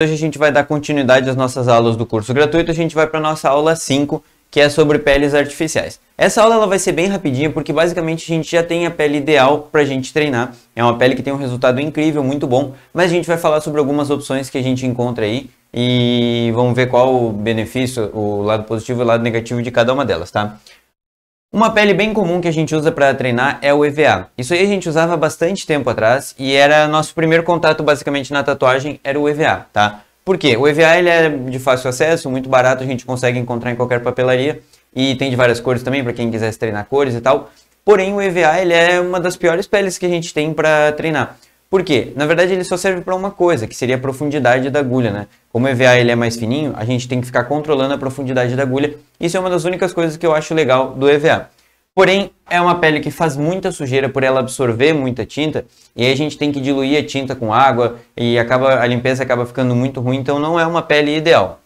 Hoje a gente vai dar continuidade às nossas aulas do curso gratuito, a gente vai para a nossa aula 5, que é sobre peles artificiais. Essa aula ela vai ser bem rapidinha, porque basicamente a gente já tem a pele ideal para a gente treinar. É uma pele que tem um resultado incrível, muito bom, mas a gente vai falar sobre algumas opções que a gente encontra aí e vamos ver qual o benefício, o lado positivo e o lado negativo de cada uma delas, tá? Uma pele bem comum que a gente usa para treinar é o EVA. Isso aí a gente usava bastante tempo atrás e era nosso primeiro contato basicamente na tatuagem era o EVA, tá? Por quê? O EVA ele é de fácil acesso, muito barato, a gente consegue encontrar em qualquer papelaria e tem de várias cores também para quem quisesse treinar cores e tal. Porém, o EVA ele é uma das piores peles que a gente tem para treinar. Por quê? Na verdade, ele só serve para uma coisa, que seria a profundidade da agulha, né? Como o EVA ele é mais fininho, a gente tem que ficar controlando a profundidade da agulha. Isso é uma das únicas coisas que eu acho legal do EVA. Porém, é uma pele que faz muita sujeira por ela absorver muita tinta, e aí a gente tem que diluir a tinta com água e acaba a limpeza acaba ficando muito ruim, então não é uma pele ideal.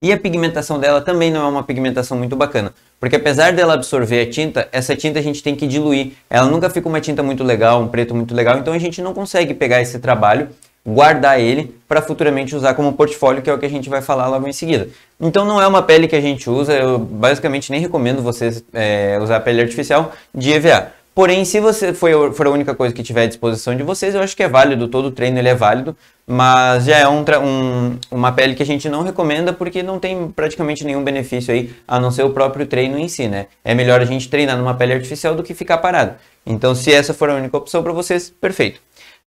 E a pigmentação dela também não é uma pigmentação muito bacana, porque apesar dela absorver a tinta, essa tinta a gente tem que diluir. Ela nunca fica uma tinta muito legal, um preto muito legal, então a gente não consegue pegar esse trabalho, guardar ele para futuramente usar como portfólio, que é o que a gente vai falar logo em seguida. Então não é uma pele que a gente usa, eu basicamente nem recomendo vocês é, usar pele artificial de EVA. Porém, se você foi, for a única coisa que tiver à disposição de vocês, eu acho que é válido, todo o treino ele é válido, mas já é um, um, uma pele que a gente não recomenda porque não tem praticamente nenhum benefício aí, a não ser o próprio treino em si, né? É melhor a gente treinar numa pele artificial do que ficar parado. Então, se essa for a única opção para vocês, perfeito.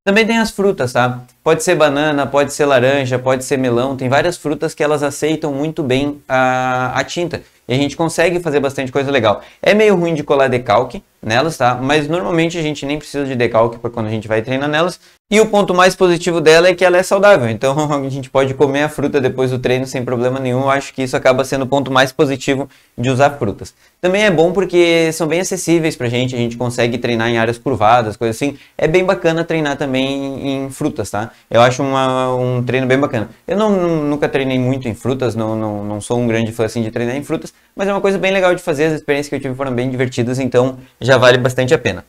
Também tem as frutas, tá? Pode ser banana, pode ser laranja, pode ser melão, tem várias frutas que elas aceitam muito bem a, a tinta. E a gente consegue fazer bastante coisa legal. É meio ruim de colar decalque nelas, tá? Mas normalmente a gente nem precisa de decalque para quando a gente vai treinar nelas. E o ponto mais positivo dela é que ela é saudável. Então a gente pode comer a fruta depois do treino sem problema nenhum. Eu acho que isso acaba sendo o ponto mais positivo de usar frutas. Também é bom porque são bem acessíveis pra gente. A gente consegue treinar em áreas curvadas, coisas assim. É bem bacana treinar também em frutas, tá? eu acho uma, um treino bem bacana. Eu não, nunca treinei muito em frutas, não, não, não sou um grande fã assim, de treinar em frutas, mas é uma coisa bem legal de fazer, as experiências que eu tive foram bem divertidas, então já vale bastante a pena.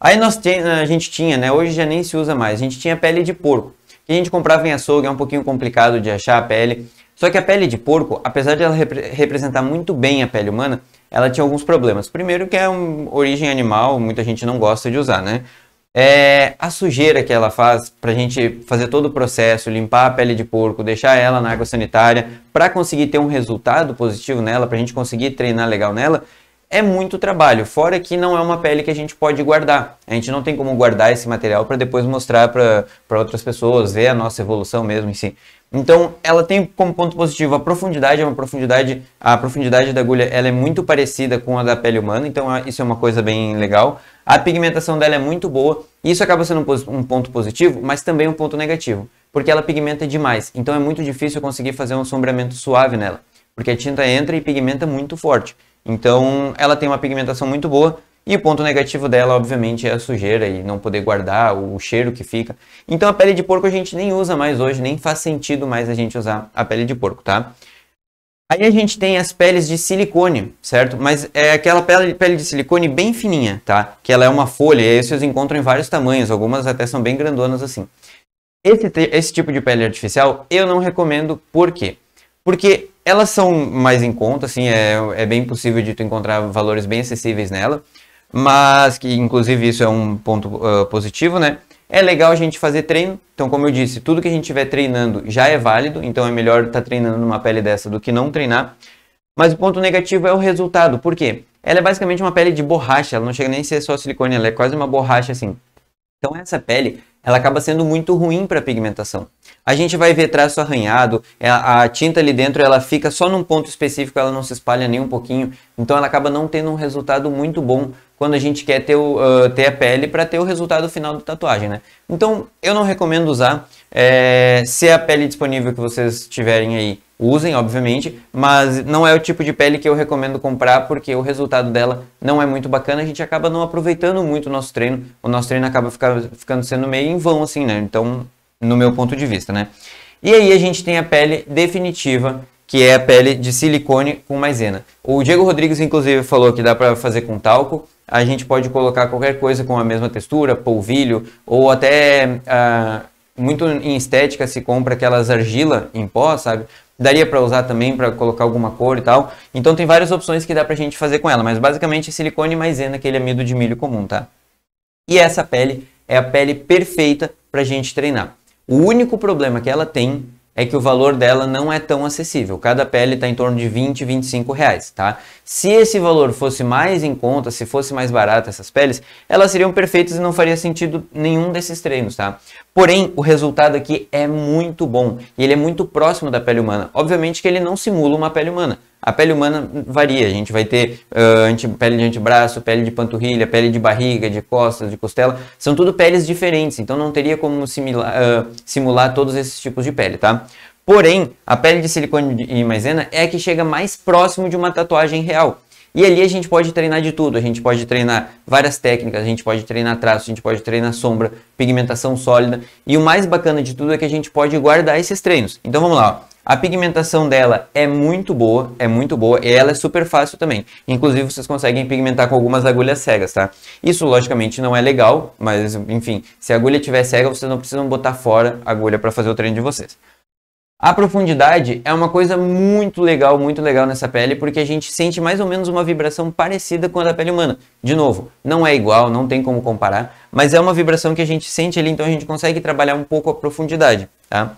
Aí nós a gente tinha, né, hoje já nem se usa mais, a gente tinha pele de porco, que a gente comprava em açougue, é um pouquinho complicado de achar a pele, só que a pele de porco, apesar de ela repre representar muito bem a pele humana, ela tinha alguns problemas. Primeiro que é origem animal, muita gente não gosta de usar, né? É a sujeira que ela faz para a gente fazer todo o processo, limpar a pele de porco, deixar ela na água sanitária, para conseguir ter um resultado positivo nela, para a gente conseguir treinar legal nela, é muito trabalho. Fora que não é uma pele que a gente pode guardar. A gente não tem como guardar esse material para depois mostrar para outras pessoas, ver a nossa evolução mesmo em si. Então, ela tem como ponto positivo a profundidade, é uma profundidade, a profundidade da agulha, ela é muito parecida com a da pele humana, então ah, isso é uma coisa bem legal. A pigmentação dela é muito boa, isso acaba sendo um ponto positivo, mas também um ponto negativo, porque ela pigmenta demais, então é muito difícil conseguir fazer um sombreamento suave nela, porque a tinta entra e pigmenta muito forte. Então, ela tem uma pigmentação muito boa, e o ponto negativo dela, obviamente, é a sujeira e não poder guardar o cheiro que fica. Então a pele de porco a gente nem usa mais hoje, nem faz sentido mais a gente usar a pele de porco, tá? Aí a gente tem as peles de silicone, certo? Mas é aquela pele, de silicone bem fininha, tá? Que ela é uma folha, e aí vocês encontram em vários tamanhos, algumas até são bem grandonas assim. Esse, esse tipo de pele artificial eu não recomendo, por quê? Porque elas são mais em conta, assim, é, é bem possível de tu encontrar valores bem acessíveis nela mas que inclusive isso é um ponto uh, positivo, né? É legal a gente fazer treino. Então, como eu disse, tudo que a gente estiver treinando já é válido, então é melhor estar tá treinando numa pele dessa do que não treinar. Mas o ponto negativo é o resultado. Por quê? Ela é basicamente uma pele de borracha, ela não chega nem a ser só silicone, ela é quase uma borracha assim. Então, essa pele ela acaba sendo muito ruim para a pigmentação. A gente vai ver traço arranhado, é, a, tinta ali dentro ela fica só num ponto específico, ela não se espalha nem um pouquinho, então ela acaba não tendo um resultado muito bom quando a gente quer ter, o, uh, ter a pele para ter o resultado final da tatuagem, né? Então eu não recomendo usar, é, se a pele disponível que vocês tiverem aí Usem, obviamente, mas não é o tipo de pele que eu recomendo comprar porque o resultado dela não é muito bacana. A gente acaba não aproveitando muito o nosso treino. O nosso treino acaba ficar, ficando sendo meio em vão, assim, né? Então, no meu ponto de vista, né? E aí a gente tem a pele definitiva, que é a pele de silicone com maisena. O Diego Rodrigues, inclusive, falou que dá para fazer com talco. A gente pode colocar qualquer coisa com a mesma textura, polvilho, ou até ah, muito em estética se compra aquelas argila em pó, sabe? Daria para usar também para colocar alguma cor e tal. Então tem várias opções que dá pra gente fazer com ela, mas basicamente é silicone maisena, aquele amido de milho comum, tá? E essa pele é a pele perfeita pra gente treinar. O único problema que ela tem é que o valor dela não é tão acessível. Cada pele está em torno de 20, 25 reais, tá? Se esse valor fosse mais em conta, se fosse mais barata essas peles, elas seriam perfeitas e não faria sentido nenhum desses treinos, tá? Porém, o resultado aqui é muito bom e ele é muito próximo da pele humana. Obviamente que ele não simula uma pele humana, a pele humana varia, a gente vai ter uh, anti, pele de antebraço, pele de panturrilha, pele de barriga, de costas, de costela, são tudo peles diferentes, então não teria como uh, simular todos esses tipos de pele, tá? Porém, a pele de silicone e maisena é a que chega mais próximo de uma tatuagem real. E ali a gente pode treinar de tudo, a gente pode treinar várias técnicas, a gente pode treinar traço, a gente pode treinar sombra, pigmentação sólida, e o mais bacana de tudo é que a gente pode guardar esses treinos. Então vamos lá, ó. A pigmentação dela é muito boa, é muito boa, e ela é super fácil também. Inclusive, vocês conseguem pigmentar com algumas agulhas cegas, tá? Isso, logicamente, não é legal, mas, enfim, se a agulha tiver cega, vocês não precisam botar fora a agulha para fazer o treino de vocês. A profundidade é uma coisa muito legal, muito legal nessa pele, porque a gente sente mais ou menos uma vibração parecida com a da pele humana. De novo, não é igual, não tem como comparar, mas é uma vibração que a gente sente ali, então a gente consegue trabalhar um pouco a profundidade, tá?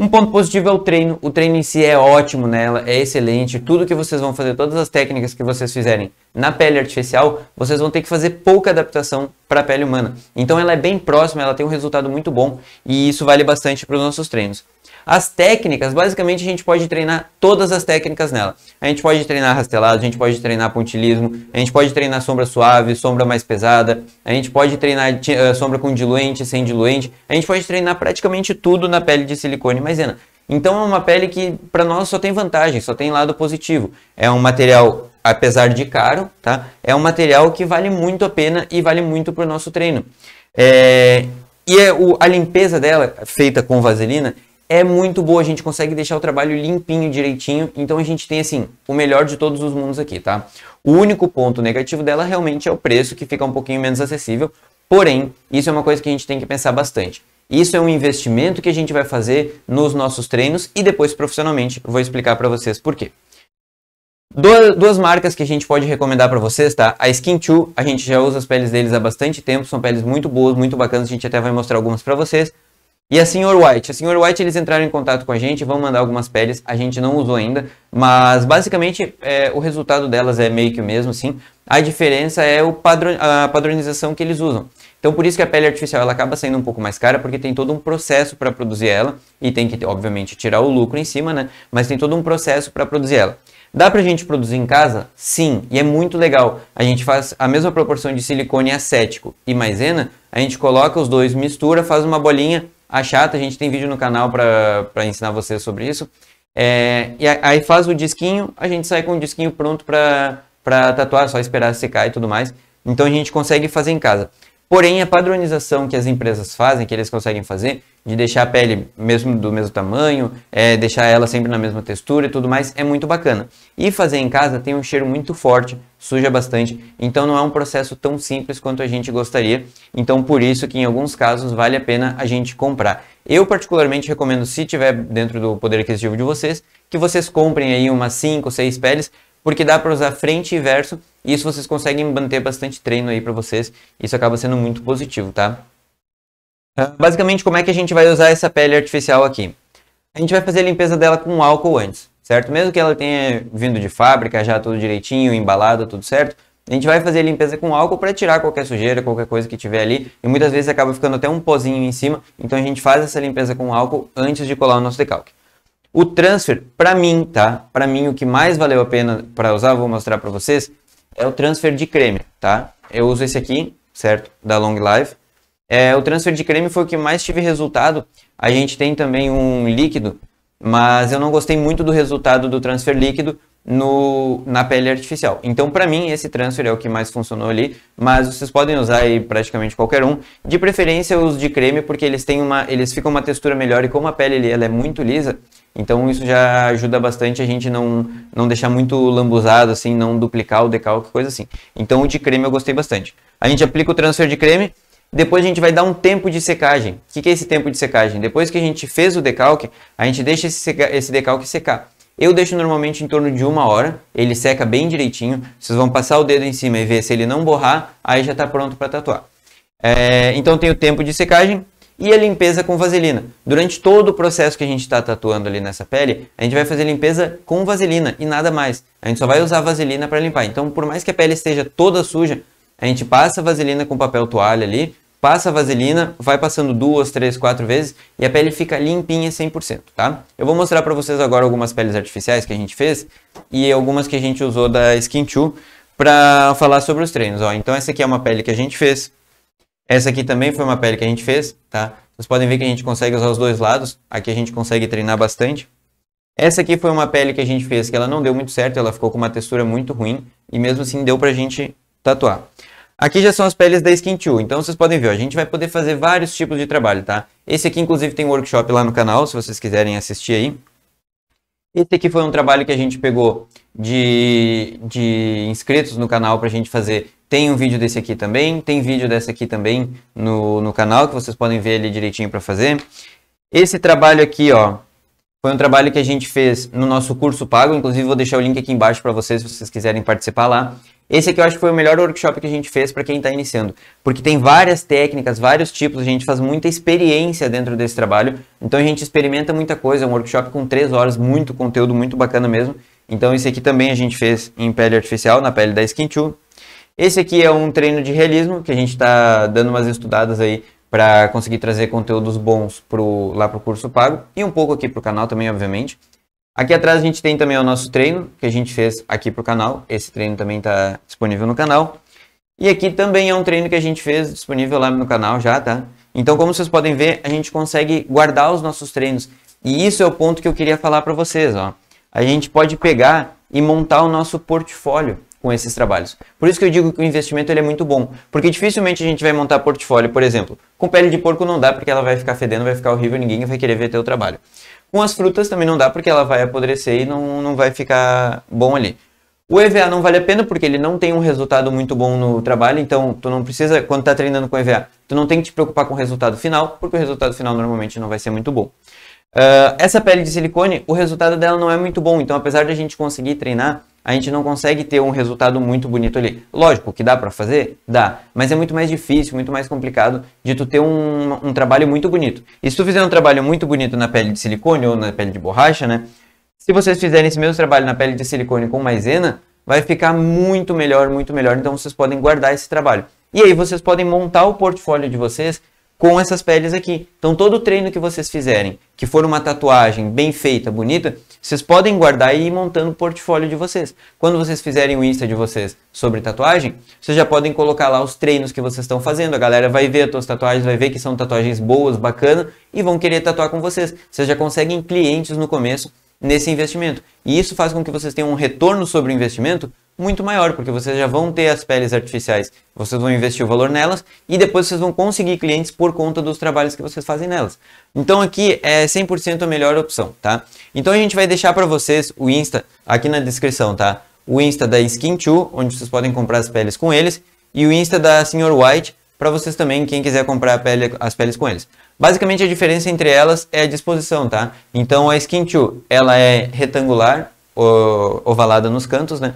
Um ponto positivo é o treino. O treino em si é ótimo nela, né? é excelente. Tudo que vocês vão fazer, todas as técnicas que vocês fizerem na pele artificial, vocês vão ter que fazer pouca adaptação para a pele humana. Então ela é bem próxima, ela tem um resultado muito bom e isso vale bastante para os nossos treinos. As técnicas, basicamente a gente pode treinar todas as técnicas nela. A gente pode treinar rastelado, a gente pode treinar pontilismo, a gente pode treinar sombra suave, sombra mais pesada, a gente pode treinar uh, sombra com diluente, sem diluente, a gente pode treinar praticamente tudo na pele de silicone maisena. Então é uma pele que para nós só tem vantagem, só tem lado positivo. É um material, apesar de caro, tá? É um material que vale muito a pena e vale muito para o nosso treino. É... E é o... a limpeza dela, feita com vaselina, é muito boa, a gente consegue deixar o trabalho limpinho, direitinho. Então a gente tem assim, o melhor de todos os mundos aqui, tá? O único ponto negativo dela realmente é o preço, que fica um pouquinho menos acessível. Porém, isso é uma coisa que a gente tem que pensar bastante. Isso é um investimento que a gente vai fazer nos nossos treinos e depois profissionalmente vou explicar para vocês por quê. Duas marcas que a gente pode recomendar para vocês, tá? A Skin 2, a gente já usa as peles deles há bastante tempo, são peles muito boas, muito bacanas, a gente até vai mostrar algumas para vocês. E a Sr. White. A Sr. White eles entraram em contato com a gente, vão mandar algumas peles, a gente não usou ainda, mas basicamente é, o resultado delas é meio que o mesmo, sim. A diferença é o padron, a padronização que eles usam. Então por isso que a pele artificial ela acaba sendo um pouco mais cara, porque tem todo um processo para produzir ela, e tem que, obviamente, tirar o lucro em cima, né? Mas tem todo um processo para produzir ela. Dá para a gente produzir em casa? Sim, e é muito legal. A gente faz a mesma proporção de silicone acético e maisena, a gente coloca os dois, mistura, faz uma bolinha, a chata, a gente tem vídeo no canal para ensinar você sobre isso. É, e aí faz o disquinho, a gente sai com o disquinho pronto para tatuar, só esperar secar e tudo mais. Então a gente consegue fazer em casa. Porém, a padronização que as empresas fazem, que eles conseguem fazer, de deixar a pele mesmo do mesmo tamanho, é, deixar ela sempre na mesma textura e tudo mais, é muito bacana. E fazer em casa tem um cheiro muito forte, suja bastante, então não é um processo tão simples quanto a gente gostaria. Então, por isso que em alguns casos vale a pena a gente comprar. Eu particularmente recomendo, se tiver dentro do poder aquisitivo de vocês, que vocês comprem aí umas 5 ou 6 peles, porque dá para usar frente e verso isso vocês conseguem manter bastante treino aí para vocês. Isso acaba sendo muito positivo, tá? Ah, basicamente, como é que a gente vai usar essa pele artificial aqui? A gente vai fazer a limpeza dela com álcool antes, certo? Mesmo que ela tenha vindo de fábrica já tudo direitinho, embalada, tudo certo, a gente vai fazer a limpeza com álcool para tirar qualquer sujeira, qualquer coisa que tiver ali, e muitas vezes acaba ficando até um pozinho em cima, então a gente faz essa limpeza com álcool antes de colar o nosso decalque. O transfer, para mim, tá? Para mim o que mais valeu a pena para usar, vou mostrar para vocês, é o transfer de creme, tá? Eu uso esse aqui, certo? Da Long Life. É, o transfer de creme foi o que mais tive resultado. A gente tem também um líquido, mas eu não gostei muito do resultado do transfer líquido no, na pele artificial. Então, para mim, esse transfer é o que mais funcionou ali, mas vocês podem usar aí praticamente qualquer um. De preferência, os de creme, porque eles têm uma, eles ficam uma textura melhor e como a pele ali, ela é muito lisa, então isso já ajuda bastante a gente não, não deixar muito lambuzado, assim, não duplicar o decalque, coisa assim. Então o de creme eu gostei bastante. A gente aplica o transfer de creme, depois a gente vai dar um tempo de secagem. O que, que é esse tempo de secagem? Depois que a gente fez o decalque, a gente deixa esse, seca, esse decalque secar. Eu deixo normalmente em torno de uma hora, ele seca bem direitinho. Vocês vão passar o dedo em cima e ver se ele não borrar, aí já está pronto para tatuar. É, então tem o tempo de secagem, e a limpeza com vaselina. Durante todo o processo que a gente está tatuando ali nessa pele, a gente vai fazer limpeza com vaselina e nada mais. A gente só vai usar vaselina para limpar. Então, por mais que a pele esteja toda suja, a gente passa a vaselina com papel toalha ali, passa a vaselina, vai passando duas, três, quatro vezes e a pele fica limpinha 100%, tá? Eu vou mostrar para vocês agora algumas peles artificiais que a gente fez e algumas que a gente usou da Skin2 para falar sobre os treinos, ó. Então essa aqui é uma pele que a gente fez essa aqui também foi uma pele que a gente fez, tá? Vocês podem ver que a gente consegue usar os dois lados. Aqui a gente consegue treinar bastante. Essa aqui foi uma pele que a gente fez que ela não deu muito certo, ela ficou com uma textura muito ruim e mesmo assim deu pra gente tatuar. Aqui já são as peles da Skin 2, então vocês podem ver, a gente vai poder fazer vários tipos de trabalho, tá? Esse aqui inclusive tem um workshop lá no canal, se vocês quiserem assistir aí. Esse aqui foi um trabalho que a gente pegou de, de inscritos no canal para a gente fazer tem um vídeo desse aqui também, tem vídeo dessa aqui também no, no canal que vocês podem ver ali direitinho para fazer. Esse trabalho aqui, ó, foi um trabalho que a gente fez no nosso curso pago, inclusive vou deixar o link aqui embaixo para vocês se vocês quiserem participar lá. Esse aqui eu acho que foi o melhor workshop que a gente fez para quem está iniciando, porque tem várias técnicas, vários tipos, a gente faz muita experiência dentro desse trabalho, então a gente experimenta muita coisa, é um workshop com três horas, muito conteúdo, muito bacana mesmo. Então esse aqui também a gente fez em pele artificial, na pele da Skin 2, esse aqui é um treino de realismo que a gente está dando umas estudadas aí para conseguir trazer conteúdos bons pro, lá para o curso pago e um pouco aqui para o canal também, obviamente. Aqui atrás a gente tem também o nosso treino que a gente fez aqui para o canal. Esse treino também está disponível no canal. E aqui também é um treino que a gente fez disponível lá no canal já, tá? Então, como vocês podem ver, a gente consegue guardar os nossos treinos. E isso é o ponto que eu queria falar para vocês, ó. A gente pode pegar e montar o nosso portfólio com esses trabalhos. Por isso que eu digo que o investimento ele é muito bom, porque dificilmente a gente vai montar portfólio, por exemplo, com pele de porco não dá porque ela vai ficar fedendo, vai ficar horrível, ninguém vai querer ver teu trabalho. Com as frutas também não dá porque ela vai apodrecer e não, não vai ficar bom ali. O EVA não vale a pena porque ele não tem um resultado muito bom no trabalho, então tu não precisa, quando tá treinando com EVA, tu não tem que te preocupar com o resultado final, porque o resultado final normalmente não vai ser muito bom. Uh, essa pele de silicone, o resultado dela não é muito bom, então apesar de a gente conseguir treinar, a gente não consegue ter um resultado muito bonito ali. Lógico que dá para fazer? Dá. Mas é muito mais difícil, muito mais complicado de tu ter um, um trabalho muito bonito. E se tu fizer um trabalho muito bonito na pele de silicone ou na pele de borracha, né? Se vocês fizerem esse mesmo trabalho na pele de silicone com maisena, vai ficar muito melhor, muito melhor. Então vocês podem guardar esse trabalho. E aí vocês podem montar o portfólio de vocês com essas peles aqui. Então todo treino que vocês fizerem, que for uma tatuagem bem feita, bonita, vocês podem guardar e ir montando o portfólio de vocês. Quando vocês fizerem o Insta de vocês sobre tatuagem, vocês já podem colocar lá os treinos que vocês estão fazendo. A galera vai ver as suas tatuagens, vai ver que são tatuagens boas, bacanas e vão querer tatuar com vocês. Vocês já conseguem clientes no começo nesse investimento. E isso faz com que vocês tenham um retorno sobre o investimento muito maior, porque vocês já vão ter as peles artificiais, vocês vão investir o valor nelas e depois vocês vão conseguir clientes por conta dos trabalhos que vocês fazem nelas. Então aqui é 100% a melhor opção, tá? Então a gente vai deixar para vocês o Insta aqui na descrição, tá? O Insta da Skin2, onde vocês podem comprar as peles com eles, e o Insta da Sr. White, para vocês também, quem quiser comprar pele, as peles com eles. Basicamente a diferença entre elas é a disposição, tá? Então a Skin2, ela é retangular, ovalada nos cantos, né?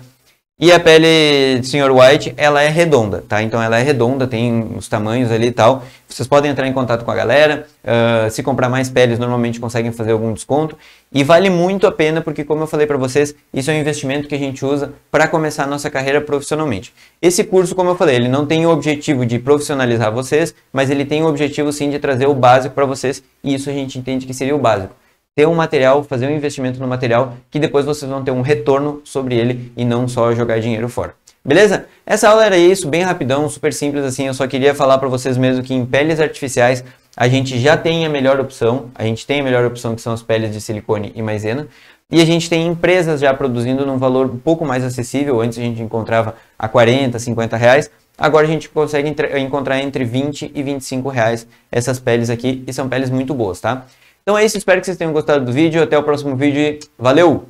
E a pele de Sr. White, ela é redonda, tá? Então ela é redonda, tem os tamanhos ali e tal. Vocês podem entrar em contato com a galera. Uh, se comprar mais peles, normalmente conseguem fazer algum desconto. E vale muito a pena, porque como eu falei para vocês, isso é um investimento que a gente usa para começar a nossa carreira profissionalmente. Esse curso, como eu falei, ele não tem o objetivo de profissionalizar vocês, mas ele tem o objetivo sim de trazer o básico para vocês. E isso a gente entende que seria o básico ter um material, fazer um investimento no material que depois vocês vão ter um retorno sobre ele e não só jogar dinheiro fora. Beleza? Essa aula era isso, bem rapidão, super simples assim. Eu só queria falar para vocês mesmo que em peles artificiais a gente já tem a melhor opção, a gente tem a melhor opção que são as peles de silicone e maisena. E a gente tem empresas já produzindo num valor um pouco mais acessível. Antes a gente encontrava a 40, 50 reais. Agora a gente consegue encontrar entre 20 e 25 reais essas peles aqui e são peles muito boas, tá? Então é isso, espero que vocês tenham gostado do vídeo. Até o próximo vídeo e valeu!